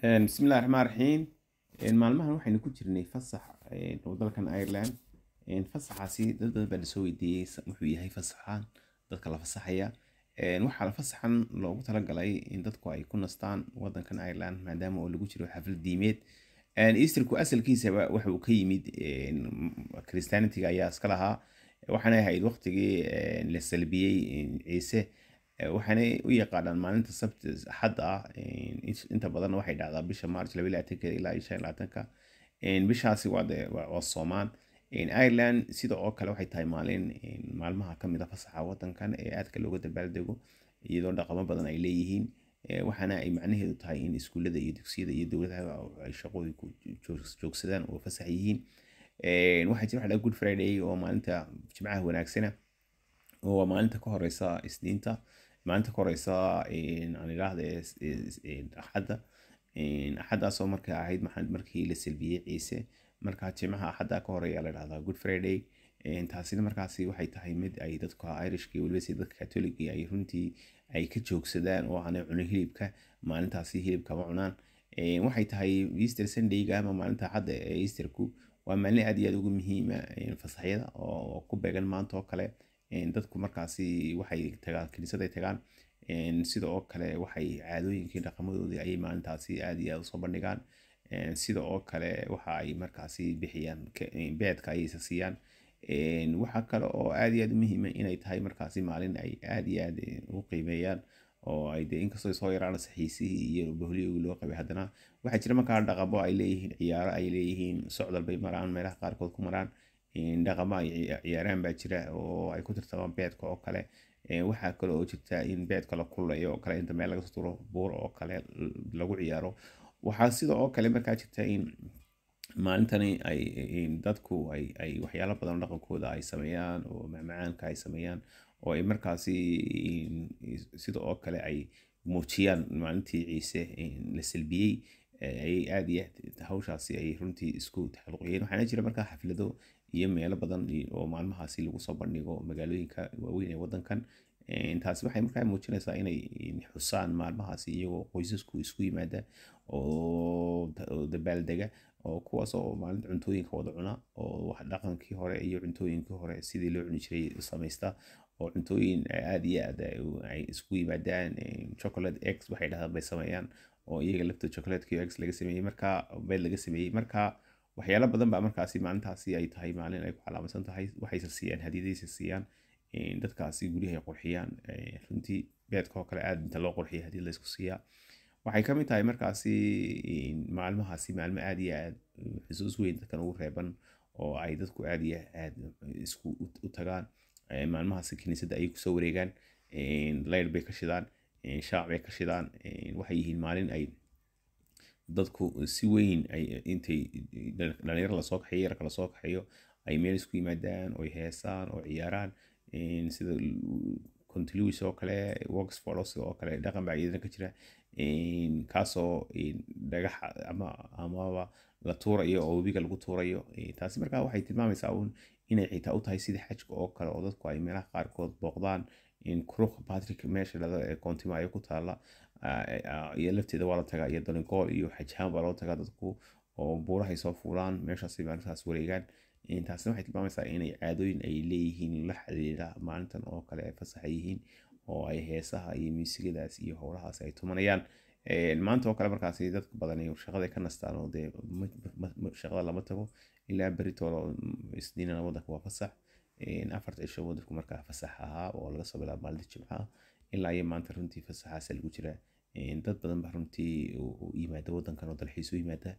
bismillahi raxmaan raxiim maalmahan waxaynu ku jirnay fasax dalkan ireland fasaxaasi dad badan baa lasoo weydiiyey wuxuu yahay fasaxan dadka la fasaxaya waxaa fasaxan loogu tala galay in dadku ay ku nastaan wadankan ireland maadaama oo lagu jiro xaflad diimeed easterku asalkiisaba waxauu ka yimid christianitiga ayaa iska lahaa waxaana ahayd waqtigii la salbiyey ciise Eh, waxaana u yaqaanaan maalinta sabti axadda ah inta badan waxay dhacdaa bisha march labalaaatanka ilaa iyo shan labaatanka bishaasi waa soomaan ireland sida oo kale waxay tahay maalin maalmaha kamid a ah fasaxa wadankan ee aadka looga dabaaldego iyadoo dhaqamo badan ay leeyihiin eh, waxaana ay macnaheedu tahay in iskuullada iyo dugsiyada iyo dowladaha ay shaqooyi ku joogsadaan oo fasax yihiin waxaa jira wax laga good friday oo maalinta jimcaha wanaagsana oo waa maalinta ka horeysa isniinta maalinta koreysa aan idhaahda axadda marka ahayd maxaa markii la salbiyey ciise marka jimaha axadda ka horeeya la dhahdaa good friday taasina markaasi waxay tahay mid ay dadka irishka weliba si dadka katoliga ay runtii ay ka joogsadaan oo aanay cunin hilibka maalintaasi hilibkama cunaan waxay tahay easter sundayga ama maalinta axadda easterku waa maalin aad iyo aad ugu muhiima fasaxyada oo ku beegan maanta oo kale dadku markaasi waxay tagaan kiniisaday tagaan sida oo kale waxay caadooyinkii dhaqamadoodii ayay maalintaasi aada iyo aada usoo bandhigaan sida oo kale waxa ay markaasi bixiyaan beedka ayaysa siiyaan waxaa kale oo aada iyo aada u muhiima ah inay tahay markaasi maalin ay aada iyo aada u qiimeeyaan oo ay dee inkastoo soo yaraan saxiisihii iyo bohliyogii loo qabay haddana waxaa jira markaa dhaqabo ay leeyihiin ciyaaro ay leeyihiin socdal bay maraan meelaha qaarkood ku maraan dhaqamo ay ciyaaraan baa jira oo ay ku tirtamaan beedka oo kale waxaa kale oo jirta in beedka la kullayo oo kale inta meel laga suturo buur oo kale lagu ciyaaro waxaa sida oo kale markaa jirta in maalintani ay dadku ay waxyaalo badan dhaqankooda ay sameeyaan oo macmacaanka ay sameeyaan oo ay markaasi sida oo kale ay muujiyaan maalintii ciise la salbiyey ayay aad iyo aad hawshaasi ay runtii isku taxaluqiyeen waxaana jira markaa xaflado iyo meelo badan oo maalmahaasi lagu soo bandhigo magaalooyinka waaweyn ee wadankan taasi waxay markaa muujinaysaa inay xusaan maalmahaasi iyagoo qoysasku isku yimaada oo dabaaldega oo kuwaas oo maalinta cuntooyinka wada cuna oo wax dhaqankii hore iyo cuntooyinkii hore sidii loo cuni jiray samaysta oo cuntooyin aada iyo aad ay isku yimaadaan chocolate eggs waxay dhahdaan bay sameeyaan oo iyaga lafta chocolatekiyo eggs laga sameeyey markaa bed laga sameeyey markaa waxyaalo badan baa markaasi maalintaasi ay tahay maalin ay ku calaamadsan tahay waxayse siiyaan hadiyadayse siiyaan eh, dadkaasi guryahay qurxiyaan eh, runtii beedkaoo kale aad inta loo qurxiya hadii laysku siiyaa waxay kamid tahay markaasi eh, maalmahaasi maalmo aad iyo aad xusuus weyn dadkan ugu reeban oo ay dadku aad iyo aad isku u tagaan maalmahaasi kiniisadda ayay kusoo wareegaan leyr bay ka shidaan shaac bay ka shidaan waxay yihiin maalin ay dadku si weyn intay dhalinyar lasoo kaxayo yarka lasoo kaxayo ay meel isku yimaadaan oy heesaan oo ciyaaraan sida contlewis oo kale woxford sidoo kale dhaqan baa iyadana ka jira kaasoo dhagaxa amaba la tuurayo oo webiga lagu tuurayo taasi markaa waxay tilmaamaysaa uun inay xitaa u tahay sidii xajka oo kale oo dadku ay meelaha qaarkood booqdaan kuruqa patrick meesha contima ee ku taala iyo lafteeda waa la tagaa iyo dalingool iyo xajahaan baa loo tagaa dadku oo buurahay soo fuulaan meeshaas bay wareegaan taasna waxay tilmaamaysaa inay caadooyin ay leeyihiin la xiriira maalintan oo kale ay fasaxa yihiin oo ay heesaha iyo muusigadaas iyo howlahaas ay tumanayaan maanta oo kale markaas dadka badan shaqada ka nastaan oo dee shaqada lama tago ilaa beritoolo mm, isniinana wadanka waa fasax afarta cisho wadanku markaa fasax ahaa oo laga soo bilaabo maalinta jimcaha ilaa iyo maanta runtii fasaxaas lagu jiraa dad badan ba runtii yimaada wadankan oo dalxiis u yimaada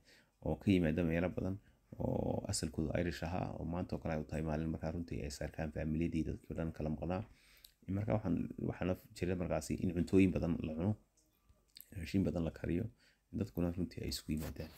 oo ka yimaada meelo badan oo asalkooda irish ahaa oo maanta oo kale ay u tahay maalin markaa runtii ay saarkaan faamiliyadii dadkii o dhan kala maqnaa marka waxaana jira markaasi in cuntooyin badan la cuno raashin badan la kariyo dadkuna runtii ay isugu yimaadaan